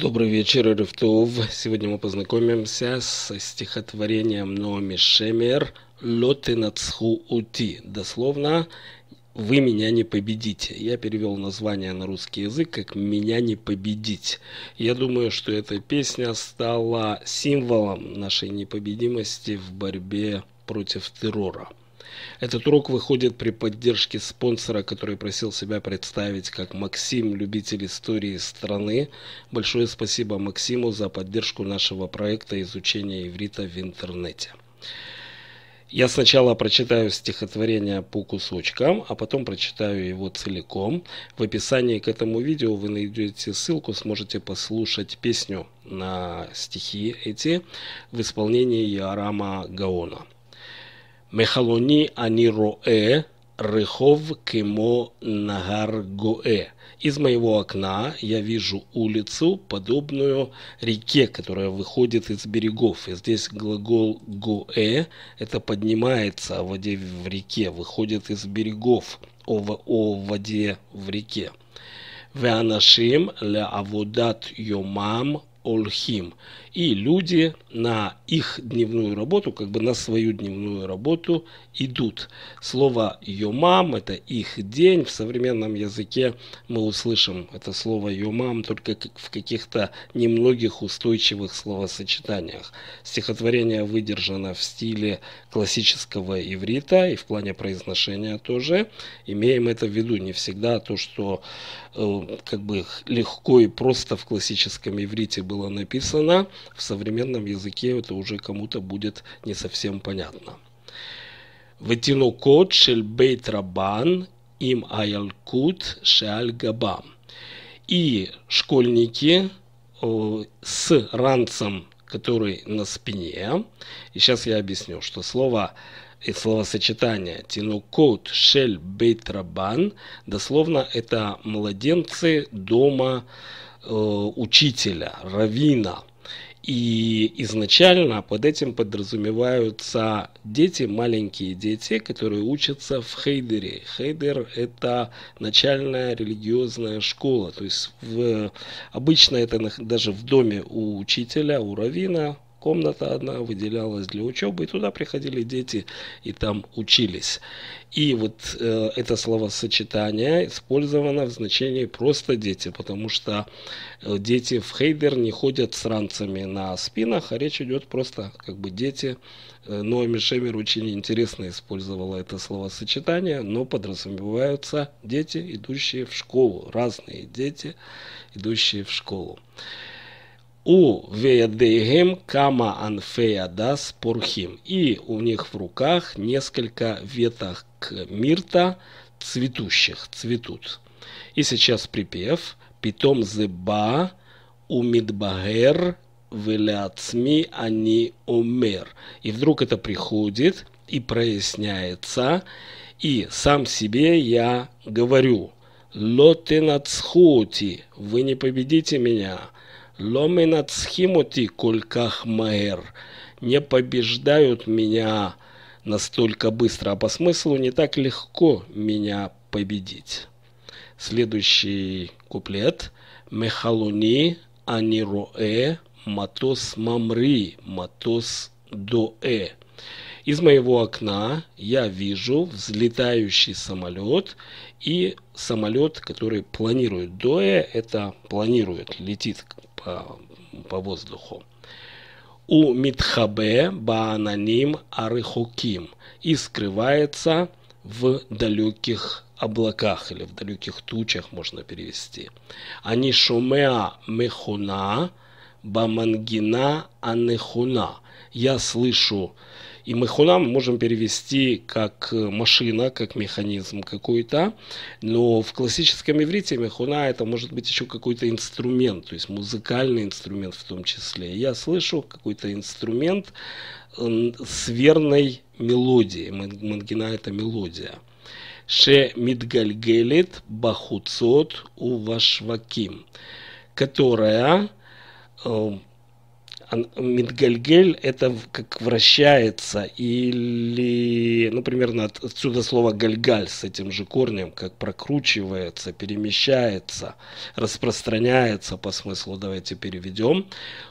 Добрый вечер, РФТУВ. Сегодня мы познакомимся со стихотворением Номи Шемер «Лоты нацху ути». Дословно «Вы меня не победите». Я перевел название на русский язык как «Меня не победить». Я думаю, что эта песня стала символом нашей непобедимости в борьбе против террора. Этот урок выходит при поддержке спонсора, который просил себя представить как Максим, любитель истории страны. Большое спасибо Максиму за поддержку нашего проекта изучения иврита в интернете. Я сначала прочитаю стихотворение по кусочкам, а потом прочитаю его целиком. В описании к этому видео вы найдете ссылку, сможете послушать песню на стихи эти в исполнении Ярама Гаона. Мехалони анироэ роэ, рыхов кемо нагар гоэ. Из моего окна я вижу улицу, подобную реке, которая выходит из берегов. И здесь глагол гоэ, это поднимается о воде в реке, выходит из берегов, о, о воде в реке. Веанашим ля авудат йомам олхим И люди на их дневную работу, как бы на свою дневную работу идут. Слово «йомам» – это их день. В современном языке мы услышим это слово «йомам» только в каких-то немногих устойчивых словосочетаниях. Стихотворение выдержано в стиле классического иврита и в плане произношения тоже. Имеем это в виду не всегда а то, что э, как бы легко и просто в классическом иврите было написано в современном языке это уже кому-то будет не совсем понятно. ותינוקות של בית רבן им аялькут шаль габам. И школьники с ранцем, который на спине. И сейчас я объясню, что слово и э, словосочетание «тинукот шель бейтрабан» дословно это «младенцы дома учителя, равина. И изначально под этим подразумеваются дети, маленькие дети, которые учатся в Хейдере. Хейдер – это начальная религиозная школа. То есть в, обычно это даже в доме у учителя, у равина, комната одна выделялась для учебы, и туда приходили дети и там учились. И вот э, это словосочетание использовано в значении просто дети, потому что э, дети в Хейдер не ходят с ранцами на спинах, а речь идет просто как бы дети. Э, Ноэми Шемер очень интересно использовала это словосочетание, но подразумеваются дети, идущие в школу, разные дети, идущие в школу. У веядейгем кама анфеядас пурхим. И у них в руках несколько веток мирта цветущих, цветут. И сейчас припев. Питом зеба умидбагер веляцми они умер. И вдруг это приходит и проясняется. И сам себе я говорю. Лотенацхути, вы не победите меня. Но Минацхимути Кульках Маэр не побеждают меня настолько быстро, а по смыслу не так легко меня победить. Следующий куплет. Мехалуни анироэ матос мамри матос доэ. Из моего окна я вижу взлетающий самолет и самолет, который планирует ДОЭ, это планирует, летит по, по воздуху. У Митхабе Баананим Арыхуким и скрывается в далеких облаках или в далеких тучах можно перевести. Они шумеа мехуна Бамангина Анехуна. Я слышу. И мехуна мы можем перевести как э, машина, как механизм какой-то, но в классическом иврите мехуна это может быть еще какой-то инструмент, то есть музыкальный инструмент в том числе. Я слышу какой-то инструмент с верной мелодией. Мангина это мелодия. Ше мидгальгелит бахуцот увашваким, которая Медгальгель эм, – это как вращается, или, ну, примерно отсюда слово гальгаль с этим же корнем, как прокручивается, перемещается, распространяется по смыслу, давайте переведем.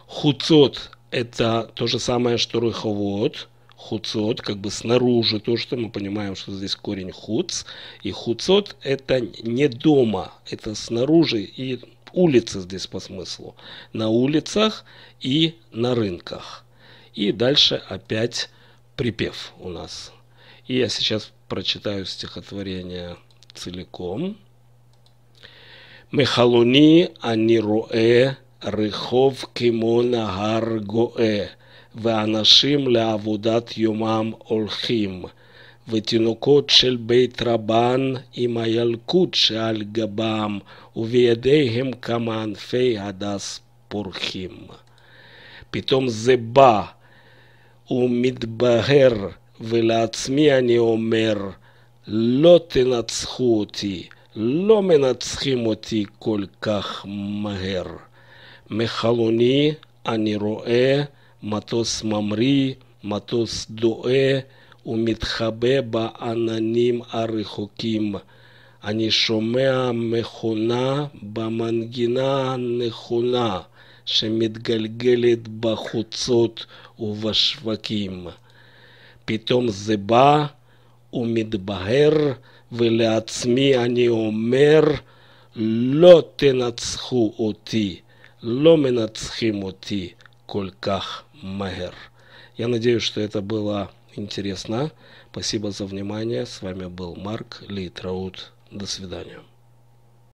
Хуцот это то же самое, что рыховод, хуцот, как бы снаружи, то, что мы понимаем, что здесь корень хуц, и хуцот это не дома, это снаружи, и улицы здесь по смыслу. На улицах и на рынках. И дальше опять припев у нас. И я сейчас прочитаю стихотворение целиком. анируэ מחלוני אני רואה רחוב כמו נהר גואה, ואנשים לעבודת יומם הולכים. ותינוקות של בית רבן עם הילקוט שעל גבם, ובידיהם כמה ענפי הדס פורחים. פתאום זה בא ומתבהר, ולעצמי אני אומר, לא תנצחו אותי, לא מנצחים אותי כל כך מהר. מחלוני אני רואה מטוס ממריא, מטוס דואה, ומתחבא בעננים הרחוקים. אני שומע מכונה במנגינה הנכונה שמתגלגלת בחוצות ובשווקים. פתאום זה בא ומתבהר, ולעצמי אני אומר, לא תנצחו אותי, לא מנצחים אותי כל כך מהר. Я надеюсь, что это было Интересно. Спасибо за внимание. С вами был Марк Лейтраут. До свидания.